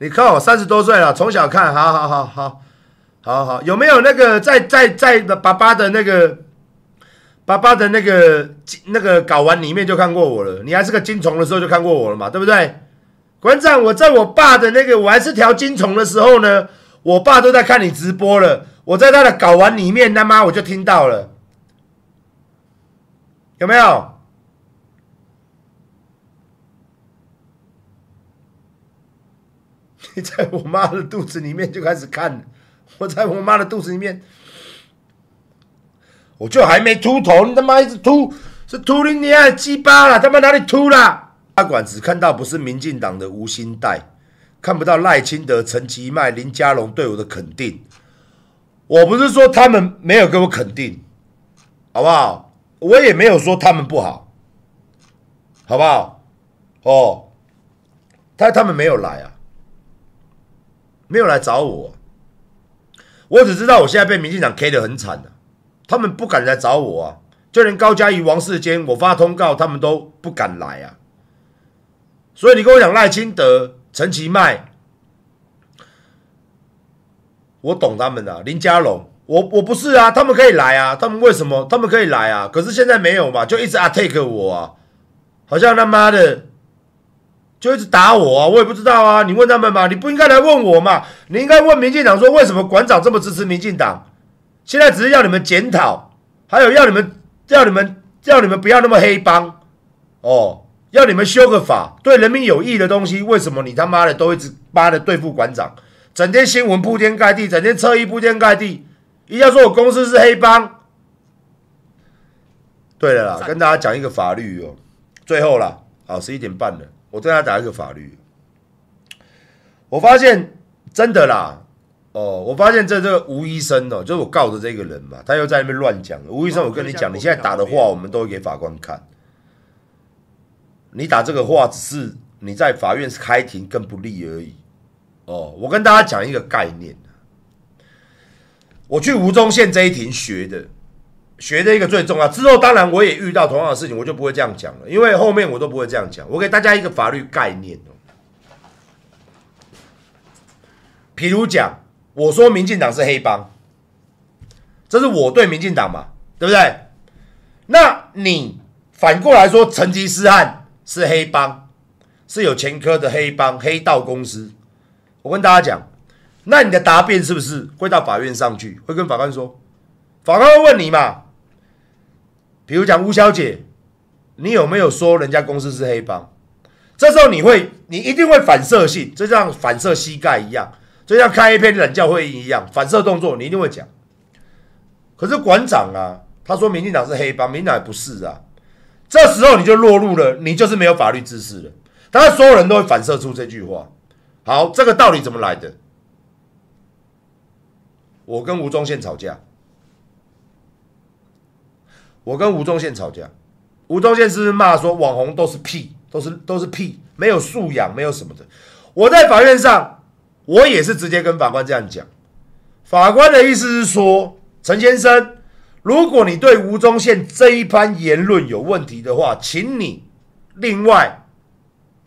你看我三十多岁了，从小看，好好好好好好，有没有那个在在在爸爸的那个爸爸的那个那个睾丸里面就看过我了？你还是个金虫的时候就看过我了嘛，对不对？馆长，我在我爸的那个我还是条金虫的时候呢，我爸都在看你直播了，我在他的睾丸里面，他妈我就听到了，有没有？在我妈的肚子里面就开始看，我在我妈的肚子里面，我就还没秃头，你他妈一直秃，是秃林你爱鸡巴了，他妈哪里秃了？大管只看到不是民进党的吴新代，看不到赖清德、陈其迈、林佳龙对我的肯定。我不是说他们没有给我肯定，好不好？我也没有说他们不好，好不好？哦，他他们没有来啊。没有来找我，我只知道我现在被民进党 K 的很惨了，他们不敢来找我啊，就连高嘉瑜、王世坚，我发通告他们都不敢来啊。所以你跟我讲赖清德、陈其迈，我懂他们的林佳龙，我我不是啊，他们可以来啊，他们为什么？他们可以来啊，可是现在没有嘛，就一直 attack 我啊，好像他妈的。就一直打我，啊，我也不知道啊！你问他们嘛，你不应该来问我嘛？你应该问民进党说，为什么馆长这么支持民进党？现在只是要你们检讨，还有要你们，要你们，要你们不要那么黑帮哦！要你们修个法，对人民有益的东西，为什么你他妈的都一直扒着对付馆长？整天新闻铺天盖地，整天侧翼铺天盖地，一下说我公司是黑帮。对了啦，跟大家讲一个法律哦，最后啦，好十一点半了。我再打一个法律，我发现真的啦，哦，我发现这这个吴医生哦，就是我告的这个人嘛，他又在那边乱讲。吴医生，我跟你讲，你现在打的话，我们都会给法官看。你打这个话，只是你在法院开庭更不利而已。哦，我跟大家讲一个概念，我去吴忠县这一庭学的。学的一个最重要。之后当然我也遇到同样的事情，我就不会这样讲了，因为后面我都不会这样讲。我给大家一个法律概念哦，譬如讲，我说民进党是黑帮，这是我对民进党嘛，对不对？那你反过来说成吉思汗是黑帮，是有前科的黑帮黑道公司，我跟大家讲，那你的答辩是不是会到法院上去，会跟法官说？法官会问你嘛？比如讲吴小姐，你有没有说人家公司是黑帮？这时候你会，你一定会反射性，就像反射膝盖一样，就像开一篇冷教会议一样，反射动作你一定会讲。可是馆长啊，他说民进党是黑帮，民进党不是啊。这时候你就落入了，你就是没有法律知识了。当然，所有人都会反射出这句话。好，这个道理怎么来的？我跟吴宗宪吵架。我跟吴宗宪吵架，吴宗宪是不是骂说网红都是屁，都是都是屁，没有素养，没有什么的？我在法院上，我也是直接跟法官这样讲，法官的意思是说，陈先生，如果你对吴宗宪这一番言论有问题的话，请你另外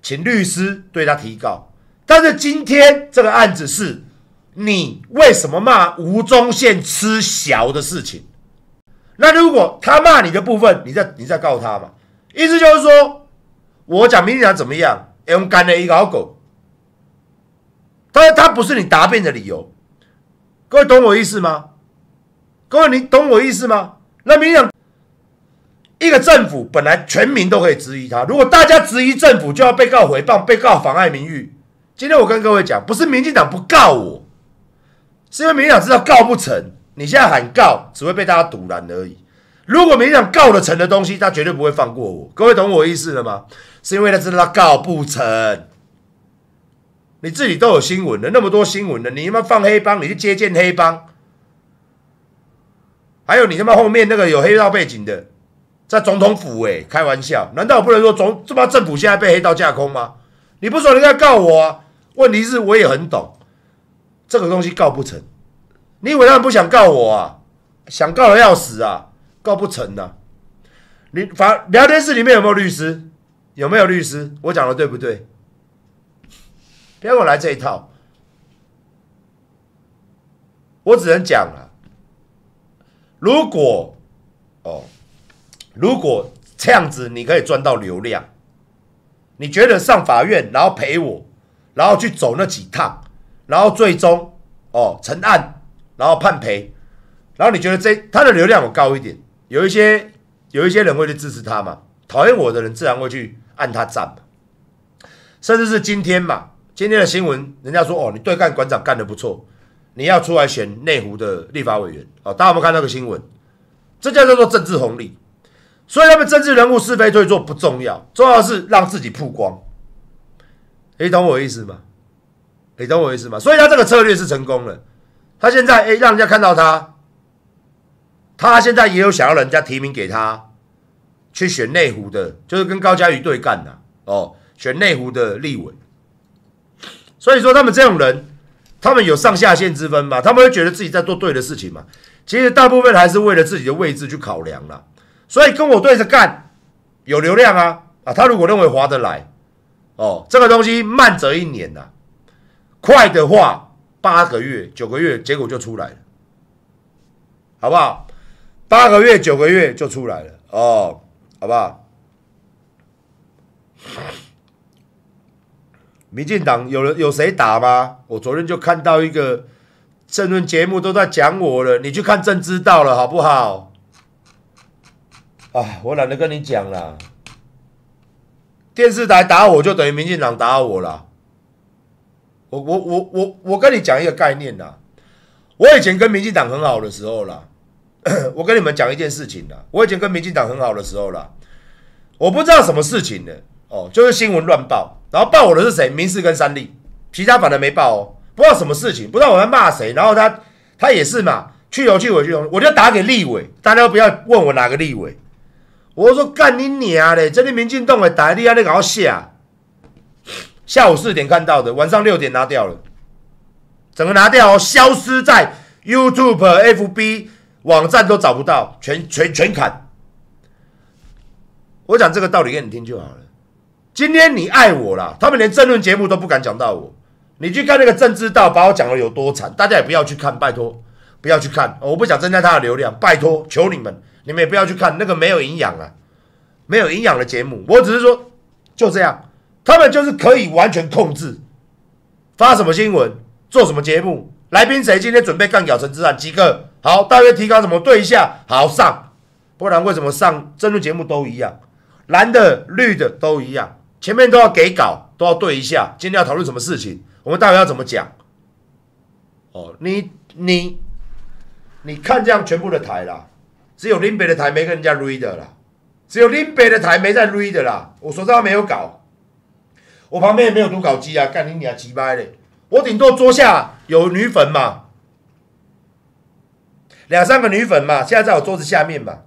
请律师对他提告。但是今天这个案子是，你为什么骂吴宗宪吃翔的事情？那如果他骂你的部分，你再你再告他嘛？意思就是说，我讲民进党怎么样用干了一个好狗。他他不是你答辩的理由，各位懂我意思吗？各位你懂我意思吗？那民进党一个政府本来全民都可以质疑他，如果大家质疑政府，就要被告诽谤、被告妨碍名誉。今天我跟各位讲，不是民进党不告我，是因为民进党知道告不成。你现在喊告，只会被大家堵拦而已。如果没想告得成的东西，他绝对不会放过我。各位懂我意思了吗？是因为他知道他告不成。你自己都有新闻的，那么多新闻的，你他妈放黑帮，你去接见黑帮。还有你他妈后面那个有黑道背景的，在总统府，哎，开玩笑，难道我不能说总这帮政府现在被黑道架空吗？你不说人家告我，问题是我也很懂，这个东西告不成。你以为他们不想告我啊？想告的要死啊！告不成啊！你法聊天室里面有没有律师？有没有律师？我讲的对不对？要给我来这一套。我只能讲啊。如果哦，如果这样子，你可以赚到流量，你觉得上法院，然后陪我，然后去走那几趟，然后最终哦成案。然后判赔，然后你觉得这他的流量有高一点，有一些有一些人会去支持他嘛？讨厌我的人自然会去按他赞嘛？甚至是今天嘛？今天的新闻人家说哦，你对干馆长干得不错，你要出来选内湖的立法委员哦，大家有没有看到个新闻？这叫叫做政治红利。所以他们政治人物是非对错不重要，重要是让自己曝光。你懂我意思吗？你懂我意思吗？所以他这个策略是成功了。他现在哎，让人家看到他，他现在也有想要人家提名给他去选内湖的，就是跟高嘉瑜对干的哦，选内湖的立稳。所以说他们这种人，他们有上下限之分嘛，他们会觉得自己在做对的事情嘛，其实大部分还是为了自己的位置去考量了。所以跟我对着干，有流量啊啊，他如果认为划得来，哦，这个东西慢则一年呐，快的话。八个月、九个月，结果就出来了，好不好？八个月、九个月就出来了哦，好不好？民进党有人有谁打吗？我昨天就看到一个政论节目都在讲我了，你去看《政知道》了，好不好？啊，我懒得跟你讲了，电视台打我就等于民进党打我了。我我我我我跟你讲一个概念呐，我以前跟民进党很好的时候啦，我跟你们讲一件事情啦，我以前跟民进党很好的时候啦，我不知道什么事情的哦，就是新闻乱报，然后报我的是谁，民事跟三立，其他反正没报哦，不知道什么事情，不知道我在骂谁，然后他他也是嘛，去头去尾去头，我就打给立委，大家都不要问我哪个立委，我说干你娘嘞，这里民进党的台，你还在搞写。下午四点看到的，晚上六点拿掉了，整个拿掉，消失在 YouTube、FB 网站都找不到，全全全砍。我讲这个道理给你听就好了。今天你爱我了，他们连政论节目都不敢讲到我。你去看那个政治道，把我讲的有多惨，大家也不要去看，拜托，不要去看，我不想增加他的流量，拜托，求你们，你们也不要去看那个没有营养啊，没有营养的节目。我只是说，就这样。他们就是可以完全控制发什么新闻、做什么节目、来宾谁。今天准备干掉陈志远几个？好，大约提高怎么对一下？好上，不然为什么上争论节目都一样，蓝的、绿的都一样，前面都要给稿，都要对一下。今天要讨论什么事情？我们大概要怎么讲？哦，你你你看这样，全部的台啦，只有林北的台没跟人家 read 的啦，只有林北的台没在 read 的啦。我手上没有搞。我旁边也没有读稿机啊，干你你还鸡掰嘞！我顶多桌下有女粉嘛，两三个女粉嘛，现在在我桌子下面嘛，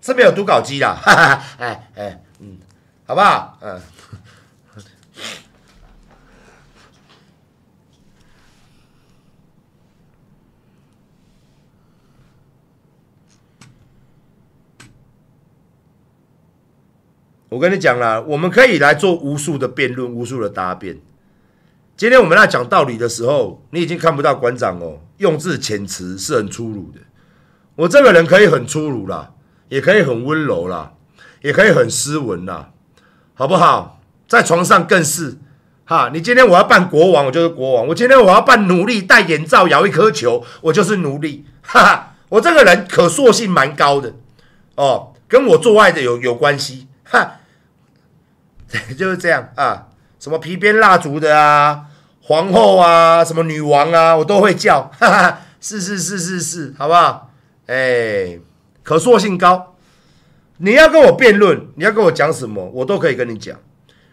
是边有读稿机啦，哎哎，嗯，好不好？嗯。我跟你讲啦，我们可以来做无数的辩论，无数的答辩。今天我们在讲道理的时候，你已经看不到馆长哦。用字遣词是很粗鲁的。我这个人可以很粗鲁啦，也可以很温柔啦，也可以很斯文啦，好不好？在床上更是哈。你今天我要扮国王，我就是国王；我今天我要扮奴隶，戴眼罩咬一颗球，我就是奴隶。哈哈，我这个人可塑性蛮高的哦，跟我做爱的有有关系哈。就是这样啊，什么皮鞭蜡烛的啊，皇后啊，什么女王啊，我都会叫。哈 哈，是是是是是，好不好？哎，可塑性高。你要跟我辩论，你要跟我讲什么，我都可以跟你讲。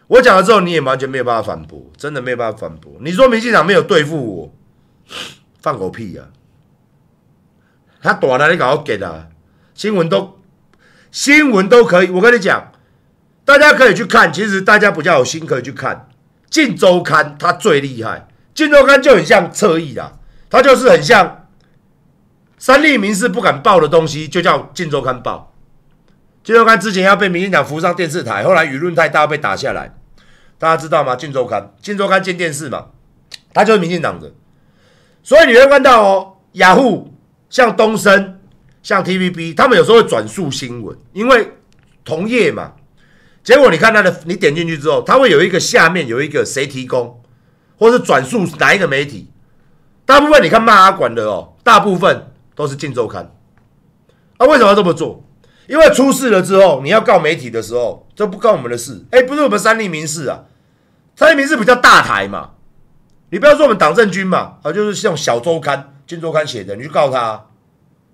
我讲了之后，你也完全没有办法反驳，真的没有办法反驳。你说民进党没有对付我，放狗屁呀！他躲了，你搞给的？新闻都新闻都可以，我跟你讲。大家可以去看，其实大家比较有心可以去看《晋周刊》，它最厉害，《晋周刊》就很像侧翼啦，它就是很像三立民事不敢报的东西，就叫《晋周刊》报。《晋周刊》之前要被民进党扶上电视台，后来舆论太大被打下来，大家知道吗？《晋周刊》《晋周刊》进电视嘛，它就是民进党的，所以你会看到哦，雅虎像东森像 t v b 他们有时候会转述新闻，因为同业嘛。结果你看他的，你点进去之后，他会有一个下面有一个谁提供，或者是转述哪一个媒体。大部分你看骂阿管的哦，大部分都是《镜周刊》。那为什么要这么做？因为出事了之后，你要告媒体的时候，这不关我们的事。哎，不是我们三立民事啊，三立民事比较大台嘛。你不要说我们党政军嘛，他就是像小周刊《镜周刊》写的，你去告他，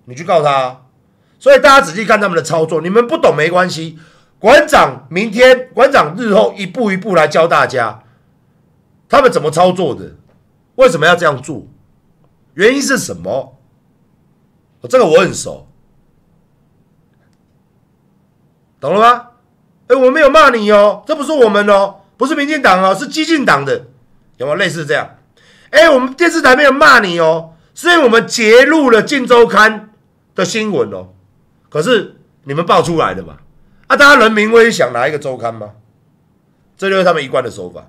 你去告他。所以大家仔细看他们的操作，你们不懂没关系。馆长，明天馆长日后一步一步来教大家，他们怎么操作的？为什么要这样做？原因是什么？这个我很熟，懂了吗？哎，我没有骂你哦，这不是我们哦，不是民进党哦，是激进党的，有没有类似这样？哎，我们电视台没有骂你哦，所以我们截录了《镜周刊》的新闻哦，可是你们爆出来的嘛。啊！大家人民会想拿一个周刊吗？这就是他们一贯的手法。